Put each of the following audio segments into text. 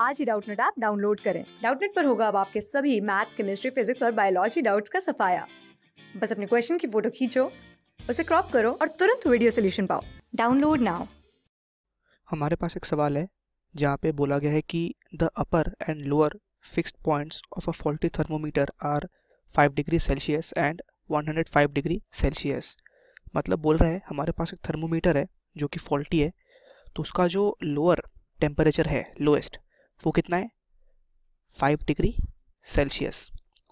आज ही Doubtnut app download करें डाउटनेट पर होगा अब आपके सभी मैथ्स केमिस्ट्री फिजिक्स और बायोलॉजी डाउट्स का सफाया बस अपने क्वेश्चन की फोटो खींचो उसे क्रॉप करो और तुरंत वीडियो सोल्यूशन पाओ डाउनलोड नाउ हमारे पास एक सवाल है जहाँ पे बोला गया है कि the upper and lower fixed points of a faulty thermometer are 5 degree Celsius and 105 degree Celsius मतलब बोल रहे हैं हमारे पास एक थर्मोमीटर है जो कि फॉल्टी है तो उसका जो लोअर टेम्परेचर है लोएस्ट वो कितना है फाइव डिग्री सेल्सियस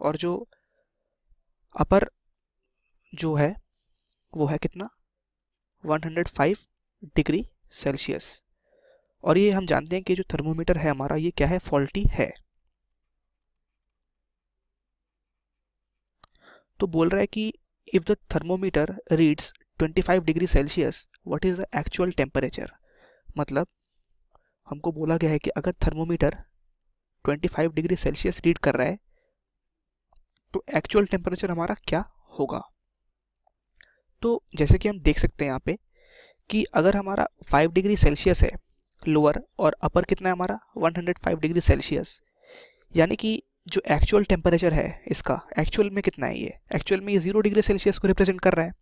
और जो अपर जो है वो है कितना 105 डिग्री सेल्सियस और ये हम जानते हैं कि जो थर्मोमीटर है हमारा ये क्या है फॉल्टी है तो बोल रहा है कि if the thermometer reads 25 degree Celsius what is the actual temperature मतलब हमको बोला गया है कि अगर थर्मोमीटर 25 डिग्री सेल्सियस रीड कर रहा है तो एक्चुअल टेम्परेचर हमारा क्या होगा तो जैसे कि हम देख सकते हैं यहाँ पे कि अगर हमारा 5 डिग्री सेल्सियस है लोअर और अपर कितना है हमारा 105 डिग्री सेल्सियस यानी कि जो एक्चुअल टेम्परेचर है इसका एक्चुअल में कितना है ये एक्चुअल में ये ज़ीरो डिग्री सेल्सियस को रिप्रेजेंट कर रहा है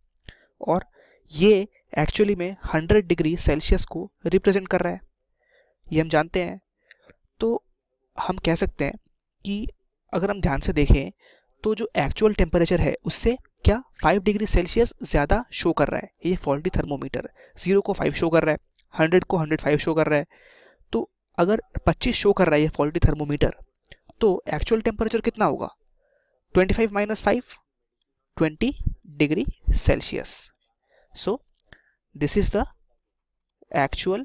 और ये एक्चुअली में 100 डिग्री सेल्सियस को रिप्रेजेंट कर रहा है ये हम जानते हैं तो हम कह सकते हैं कि अगर हम ध्यान से देखें तो जो एक्चुअल टेम्परेचर है उससे क्या 5 डिग्री सेल्सियस ज़्यादा शो कर रहा है ये फॉल्टी थर्मोमीटर ज़ीरो को 5 शो कर रहा है 100 को 105 शो कर रहा है तो अगर 25 शो कर रहा है ये फॉल्टी थर्मोमीटर तो एक्चुअल टेम्परेचर कितना होगा 25 minus five twenty degree Celsius so this is the actual